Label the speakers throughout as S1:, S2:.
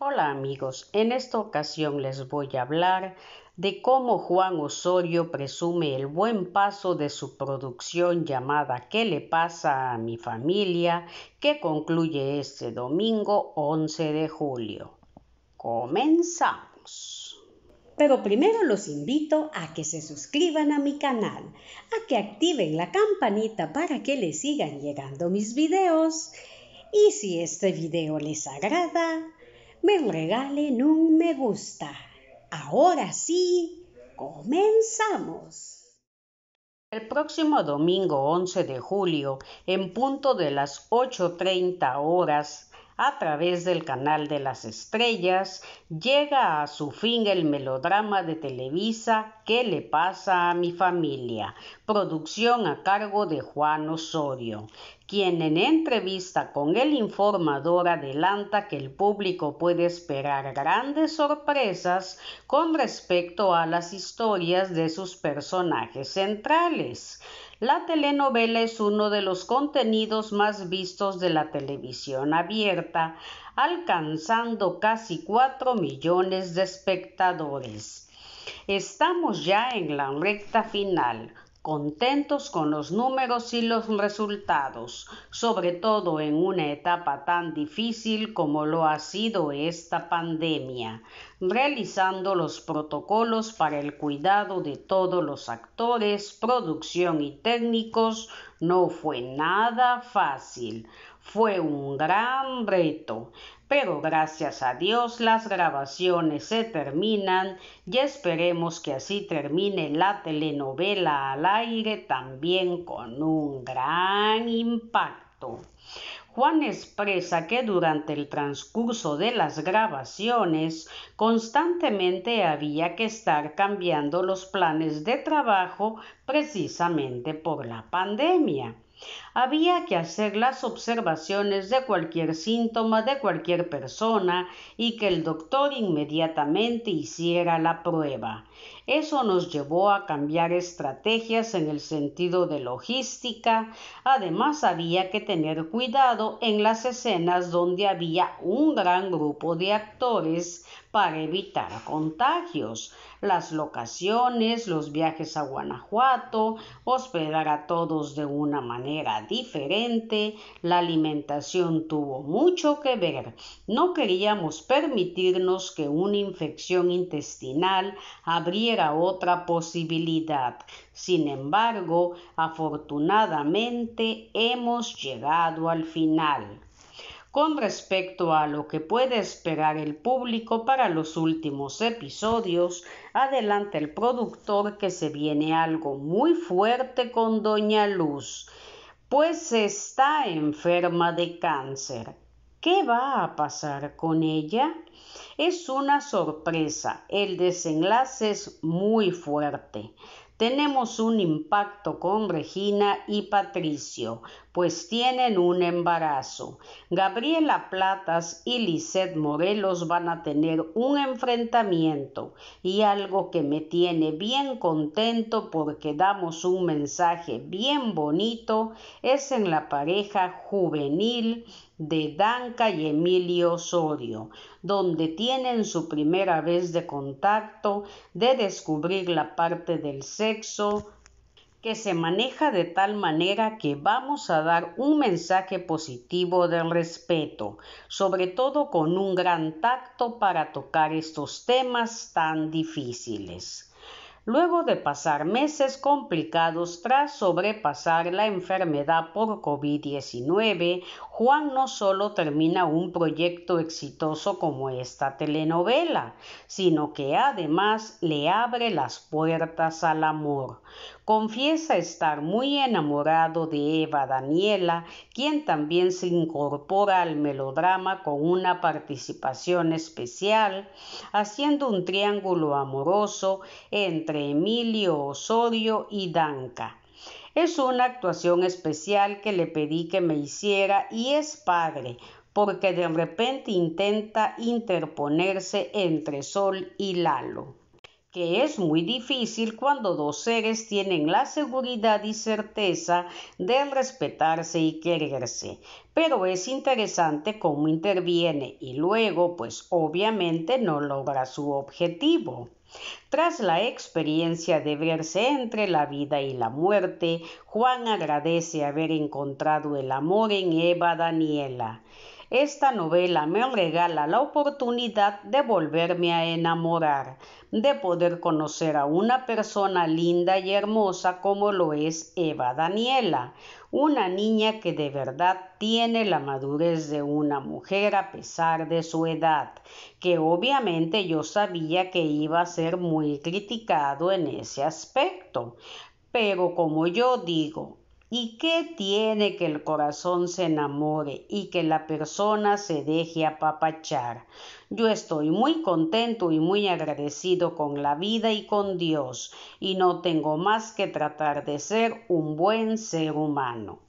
S1: Hola amigos, en esta ocasión les voy a hablar de cómo Juan Osorio presume el buen paso de su producción llamada ¿Qué le pasa a mi familia? que concluye este domingo 11 de julio. Comenzamos. Pero primero los invito a que se suscriban a mi canal, a que activen la campanita para que les sigan llegando mis videos. Y si este video les agrada, me regalen un me gusta. Ahora sí, comenzamos. El próximo domingo 11 de julio, en punto de las 8.30 horas, a través del canal de las estrellas, llega a su fin el melodrama de Televisa ¿Qué le pasa a mi familia? Producción a cargo de Juan Osorio quien en entrevista con el informador adelanta que el público puede esperar grandes sorpresas con respecto a las historias de sus personajes centrales. La telenovela es uno de los contenidos más vistos de la televisión abierta, alcanzando casi 4 millones de espectadores. Estamos ya en la recta final contentos con los números y los resultados, sobre todo en una etapa tan difícil como lo ha sido esta pandemia, realizando los protocolos para el cuidado de todos los actores, producción y técnicos, no fue nada fácil. Fue un gran reto, pero gracias a Dios las grabaciones se terminan y esperemos que así termine la telenovela al aire también con un gran impacto. Juan expresa que durante el transcurso de las grabaciones constantemente había que estar cambiando los planes de trabajo precisamente por la pandemia había que hacer las observaciones de cualquier síntoma de cualquier persona y que el doctor inmediatamente hiciera la prueba. Eso nos llevó a cambiar estrategias en el sentido de logística. Además había que tener cuidado en las escenas donde había un gran grupo de actores para evitar contagios, las locaciones, los viajes a Guanajuato, hospedar a todos de una manera diferente, la alimentación tuvo mucho que ver. No queríamos permitirnos que una infección intestinal abriera otra posibilidad. Sin embargo, afortunadamente hemos llegado al final con respecto a lo que puede esperar el público para los últimos episodios, adelanta el productor que se viene algo muy fuerte con Doña Luz pues está enferma de cáncer. ¿Qué va a pasar con ella? Es una sorpresa. El desenlace es muy fuerte. Tenemos un impacto con Regina y Patricio, pues tienen un embarazo. Gabriela Platas y Lisette Morelos van a tener un enfrentamiento y algo que me tiene bien contento porque damos un mensaje bien bonito es en la pareja juvenil de Danca y Emilio Osorio, donde tienen su primera vez de contacto, de descubrir la parte del sexo, que se maneja de tal manera que vamos a dar un mensaje positivo del respeto, sobre todo con un gran tacto para tocar estos temas tan difíciles. Luego de pasar meses complicados tras sobrepasar la enfermedad por COVID-19, Juan no solo termina un proyecto exitoso como esta telenovela, sino que además le abre las puertas al amor. Confiesa estar muy enamorado de Eva Daniela, quien también se incorpora al melodrama con una participación especial, haciendo un triángulo amoroso entre Emilio Osorio y Danca. Es una actuación especial que le pedí que me hiciera y es padre, porque de repente intenta interponerse entre Sol y Lalo que es muy difícil cuando dos seres tienen la seguridad y certeza de respetarse y quererse. Pero es interesante cómo interviene y luego, pues obviamente no logra su objetivo. Tras la experiencia de verse entre la vida y la muerte, Juan agradece haber encontrado el amor en Eva Daniela. Esta novela me regala la oportunidad de volverme a enamorar, de poder conocer a una persona linda y hermosa como lo es Eva Daniela, una niña que de verdad tiene la madurez de una mujer a pesar de su edad, que obviamente yo sabía que iba a ser muy criticado en ese aspecto. Pero como yo digo, ¿Y qué tiene que el corazón se enamore y que la persona se deje apapachar? Yo estoy muy contento y muy agradecido con la vida y con Dios, y no tengo más que tratar de ser un buen ser humano.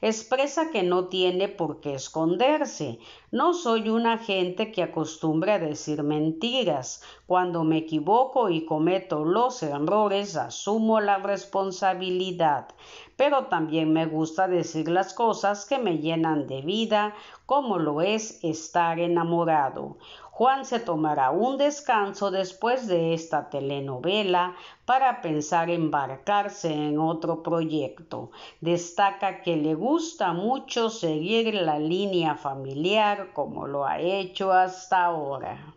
S1: Expresa que no tiene por qué esconderse. No soy una gente que acostumbra a decir mentiras. Cuando me equivoco y cometo los errores, asumo la responsabilidad pero también me gusta decir las cosas que me llenan de vida, como lo es estar enamorado. Juan se tomará un descanso después de esta telenovela para pensar embarcarse en otro proyecto. Destaca que le gusta mucho seguir la línea familiar como lo ha hecho hasta ahora.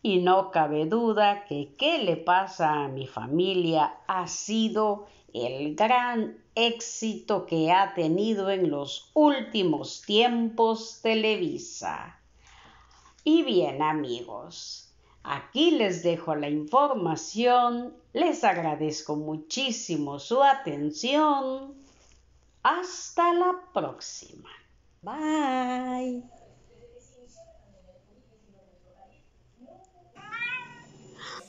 S1: Y no cabe duda que qué le pasa a mi familia ha sido el gran éxito que ha tenido en los últimos tiempos Televisa. Y bien amigos, aquí les dejo la información, les agradezco muchísimo su atención. Hasta la próxima. Bye.